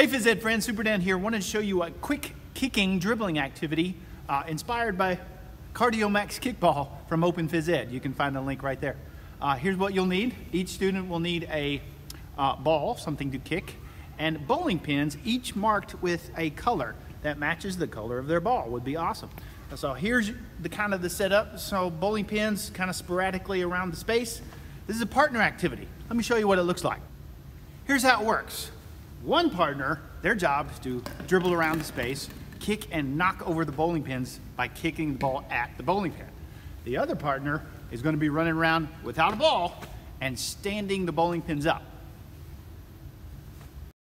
Hey phys ed friends, Super Dan here. Wanted to show you a quick kicking dribbling activity uh, inspired by Cardio Max Kickball from Open Phys Ed. You can find the link right there. Uh, here's what you'll need. Each student will need a uh, ball, something to kick, and bowling pins, each marked with a color that matches the color of their ball. Would be awesome. So here's the kind of the setup. So bowling pins kind of sporadically around the space. This is a partner activity. Let me show you what it looks like. Here's how it works. One partner, their job is to dribble around the space, kick and knock over the bowling pins by kicking the ball at the bowling pin. The other partner is going to be running around without a ball and standing the bowling pins up.